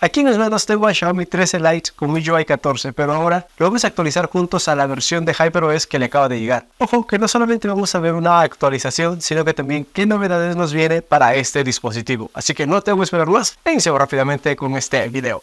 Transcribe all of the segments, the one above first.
Aquí en vemos de tengo a Xiaomi 13 Lite con MIUI 14, pero ahora lo vamos a actualizar juntos a la versión de HyperOS que le acaba de llegar. Ojo que no solamente vamos a ver una actualización, sino que también qué novedades nos viene para este dispositivo. Así que no tengo que esperar más e rápidamente con este video.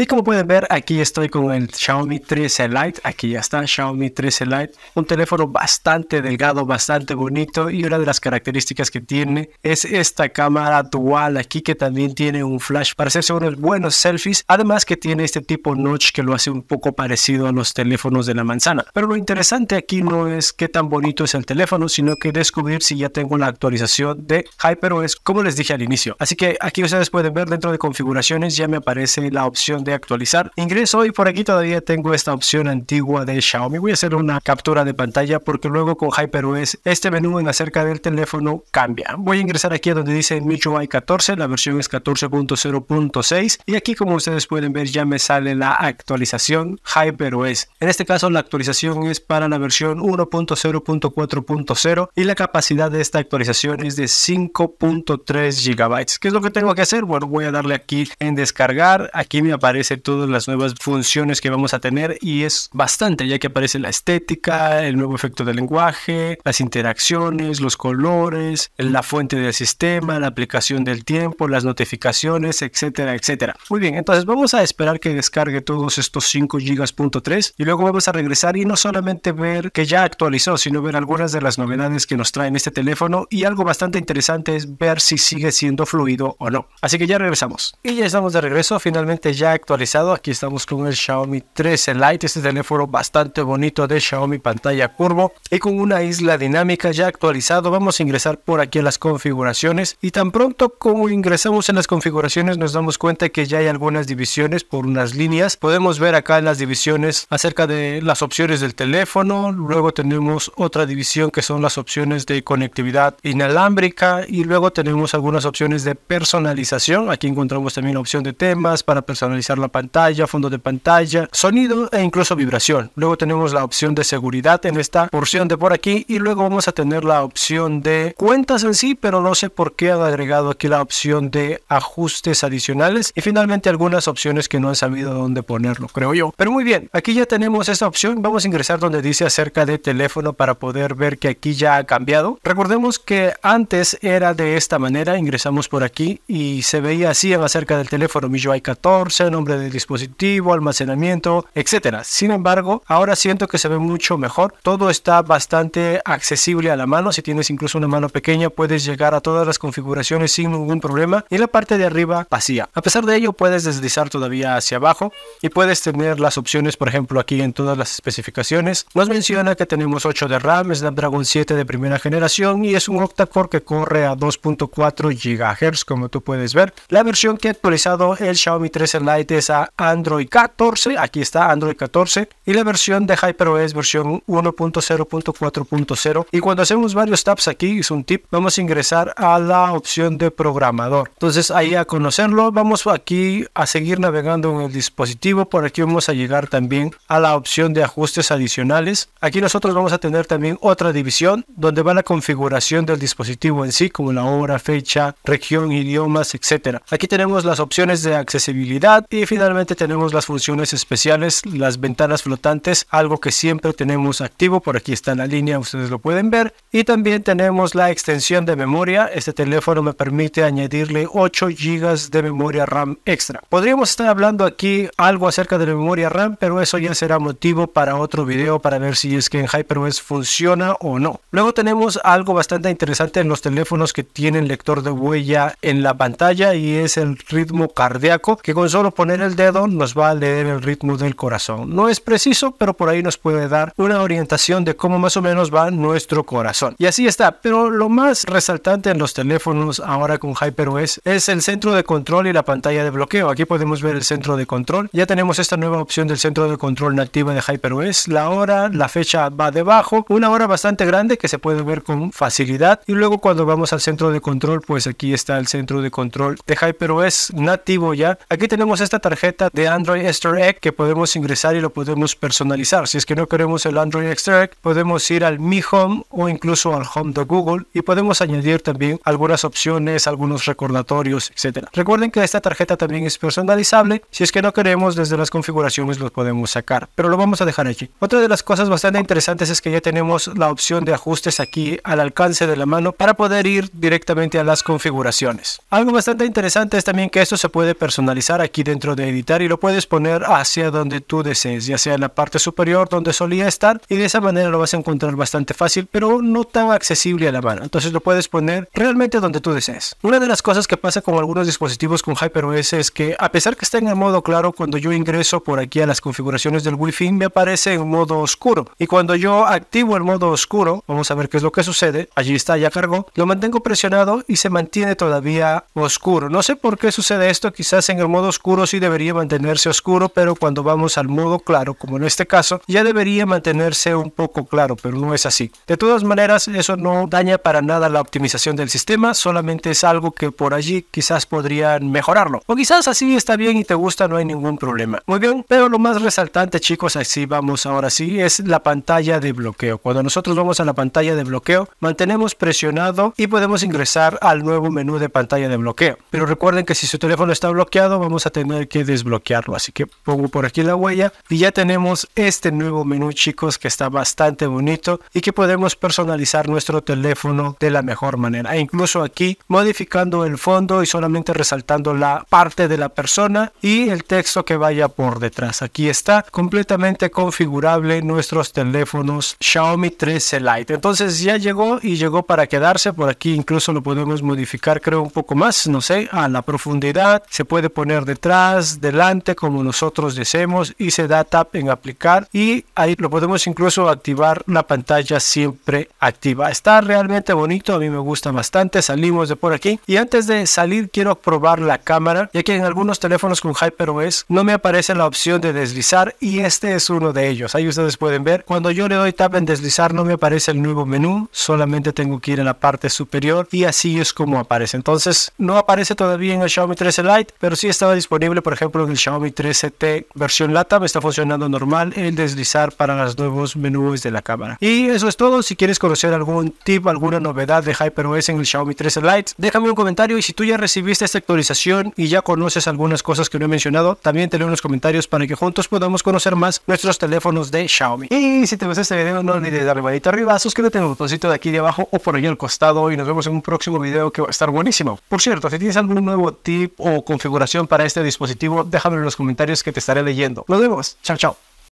Y como pueden ver, aquí estoy con el Xiaomi 13 Lite. Aquí ya está, Xiaomi 13 Lite. Un teléfono bastante delgado, bastante bonito. Y una de las características que tiene es esta cámara dual aquí que también tiene un flash para hacerse unos buenos selfies. Además que tiene este tipo notch que lo hace un poco parecido a los teléfonos de la manzana. Pero lo interesante aquí no es qué tan bonito es el teléfono, sino que descubrir si ya tengo la actualización de HyperOS, como les dije al inicio. Así que aquí ustedes pueden ver dentro de configuraciones ya me aparece la opción de actualizar. Ingreso y por aquí todavía tengo esta opción antigua de Xiaomi. Voy a hacer una captura de pantalla porque luego con HyperOS este menú en acerca del teléfono cambia. Voy a ingresar aquí a donde dice MIUI 14, la versión es 14.0.6 y aquí como ustedes pueden ver ya me sale la actualización HyperOS. En este caso la actualización es para la versión 1.0.4.0 y la capacidad de esta actualización es de 5.3 gigabytes ¿Qué es lo que tengo que hacer? Bueno, voy a darle aquí en descargar. Aquí me aparece todas las nuevas funciones que vamos a tener y es bastante, ya que aparece la estética, el nuevo efecto del lenguaje, las interacciones, los colores, la fuente del sistema, la aplicación del tiempo, las notificaciones, etcétera, etcétera. Muy bien, entonces vamos a esperar que descargue todos estos 5 GB.3 y luego vamos a regresar y no solamente ver que ya actualizó, sino ver algunas de las novedades que nos traen este teléfono y algo bastante interesante es ver si sigue siendo fluido o no. Así que ya regresamos. Y ya estamos de regreso, finalmente ya actualizado. Aquí estamos con el Xiaomi 13 Lite, este teléfono bastante bonito de Xiaomi pantalla curvo y con una isla dinámica ya actualizado. Vamos a ingresar por aquí a las configuraciones y tan pronto como ingresamos en las configuraciones nos damos cuenta que ya hay algunas divisiones por unas líneas. Podemos ver acá en las divisiones acerca de las opciones del teléfono, luego tenemos otra división que son las opciones de conectividad inalámbrica y luego tenemos algunas opciones de personalización. Aquí encontramos también la opción de temas para personalizar la pantalla, fondo de pantalla, sonido e incluso vibración. Luego tenemos la opción de seguridad en esta porción de por aquí y luego vamos a tener la opción de cuentas en sí, pero no sé por qué han agregado aquí la opción de ajustes adicionales y finalmente algunas opciones que no han sabido dónde ponerlo, creo yo. Pero muy bien, aquí ya tenemos esta opción. Vamos a ingresar donde dice acerca de teléfono para poder ver que aquí ya ha cambiado. Recordemos que antes era de esta manera, ingresamos por aquí y se veía así acerca del teléfono MIUI 14, no nombre del dispositivo, almacenamiento, etcétera. Sin embargo, ahora siento que se ve mucho mejor. Todo está bastante accesible a la mano. Si tienes incluso una mano pequeña, puedes llegar a todas las configuraciones sin ningún problema. Y la parte de arriba vacía. A pesar de ello, puedes deslizar todavía hacia abajo y puedes tener las opciones, por ejemplo, aquí en todas las especificaciones. Nos menciona que tenemos 8 de RAM, Snapdragon 7 de primera generación y es un octa-core que corre a 2.4 GHz, como tú puedes ver. La versión que ha actualizado el Xiaomi 13 Lite es a Android 14, aquí está Android 14 y la versión de HyperOS versión 1.0.4.0 y cuando hacemos varios tabs aquí, es un tip, vamos a ingresar a la opción de programador. Entonces ahí a conocerlo, vamos aquí a seguir navegando en el dispositivo, por aquí vamos a llegar también a la opción de ajustes adicionales. Aquí nosotros vamos a tener también otra división donde va la configuración del dispositivo en sí, como la hora, fecha, región, idiomas, etcétera. Aquí tenemos las opciones de accesibilidad y y finalmente tenemos las funciones especiales, las ventanas flotantes, algo que siempre tenemos activo, por aquí está en la línea, ustedes lo pueden ver. Y también tenemos la extensión de memoria, este teléfono me permite añadirle 8 GB de memoria RAM extra. Podríamos estar hablando aquí algo acerca de la memoria RAM, pero eso ya será motivo para otro video para ver si es que en HyperOS funciona o no. Luego tenemos algo bastante interesante en los teléfonos que tienen lector de huella en la pantalla y es el ritmo cardíaco que con solo poner el dedo nos va a leer el ritmo del corazón. No es preciso, pero por ahí nos puede dar una orientación de cómo más o menos va nuestro corazón. Y así está, pero lo más resaltante en los teléfonos ahora con HyperOS es el centro de control y la pantalla de bloqueo. Aquí podemos ver el centro de control. Ya tenemos esta nueva opción del centro de control nativo de HyperOS. La hora, la fecha va debajo, una hora bastante grande que se puede ver con facilidad. Y luego cuando vamos al centro de control, pues aquí está el centro de control de HyperOS nativo ya. Aquí tenemos esta tarjeta de Android Easter Egg que podemos ingresar y lo podemos personalizar. Si es que no queremos el Android Extract, podemos ir al Mi Home o incluso al Home de Google y podemos añadir también algunas opciones, algunos recordatorios, etcétera, Recuerden que esta tarjeta también es personalizable. Si es que no queremos, desde las configuraciones lo podemos sacar, pero lo vamos a dejar aquí, Otra de las cosas bastante interesantes es que ya tenemos la opción de ajustes aquí al alcance de la mano para poder ir directamente a las configuraciones. Algo bastante interesante es también que esto se puede personalizar aquí dentro de editar y lo puedes poner hacia donde tú desees, ya sea en la parte superior donde solía estar y de esa manera lo vas a encontrar bastante fácil, pero no tan accesible a la mano. Entonces lo puedes poner realmente donde tú desees. Una de las cosas que pasa con algunos dispositivos con HyperOS es que a pesar que está en el modo claro, cuando yo ingreso por aquí a las configuraciones del Wi-Fi me aparece en modo oscuro y cuando yo activo el modo oscuro, vamos a ver qué es lo que sucede, allí está, ya cargó, lo mantengo presionado y se mantiene todavía oscuro. No sé por qué sucede esto, quizás en el modo oscuro si debería mantenerse oscuro, pero cuando vamos al modo claro, como en este caso, ya debería mantenerse un poco claro, pero no es así. De todas maneras, eso no daña para nada la optimización del sistema, solamente es algo que por allí quizás podrían mejorarlo. O quizás así está bien y te gusta, no hay ningún problema. Muy bien, pero lo más resaltante chicos, así vamos ahora sí, es la pantalla de bloqueo. Cuando nosotros vamos a la pantalla de bloqueo, mantenemos presionado y podemos ingresar al nuevo menú de pantalla de bloqueo. Pero recuerden que si su teléfono está bloqueado, vamos a tener que que desbloquearlo. Así que pongo por aquí la huella y ya tenemos este nuevo menú chicos que está bastante bonito y que podemos personalizar nuestro teléfono de la mejor manera. E incluso aquí modificando el fondo y solamente resaltando la parte de la persona y el texto que vaya por detrás. Aquí está completamente configurable nuestros teléfonos Xiaomi 13 Lite. Entonces ya llegó y llegó para quedarse. Por aquí incluso lo podemos modificar creo un poco más, no sé, a la profundidad. Se puede poner detrás delante como nosotros deseemos y se da tap en aplicar y ahí lo podemos incluso activar la pantalla siempre activa. Está realmente bonito, a mí me gusta bastante, salimos de por aquí y antes de salir quiero probar la cámara ya que en algunos teléfonos con HyperOS no me aparece la opción de deslizar y este es uno de ellos. Ahí ustedes pueden ver, cuando yo le doy tap en deslizar no me aparece el nuevo menú, solamente tengo que ir en la parte superior y así es como aparece. Entonces no aparece todavía en el Xiaomi 13 Lite, pero sí estaba disponible por ejemplo en el Xiaomi 13T versión LATAM está funcionando normal el deslizar para los nuevos menús de la cámara. Y eso es todo, si quieres conocer algún tip, alguna novedad de HyperOS en el Xiaomi 13 Lite, déjame un comentario y si tú ya recibiste esta actualización y ya conoces algunas cosas que no he mencionado, también te leo en los comentarios para que juntos podamos conocer más nuestros teléfonos de Xiaomi. Y si te gustó este video no olvides darle manito arriba, suscríbete al el botoncito de aquí de abajo o por ahí al costado y nos vemos en un próximo video que va a estar buenísimo. Por cierto, si tienes algún nuevo tip o configuración para este dispositivo, positivo, en los comentarios que te estaré leyendo. Nos vemos. Chao, chao.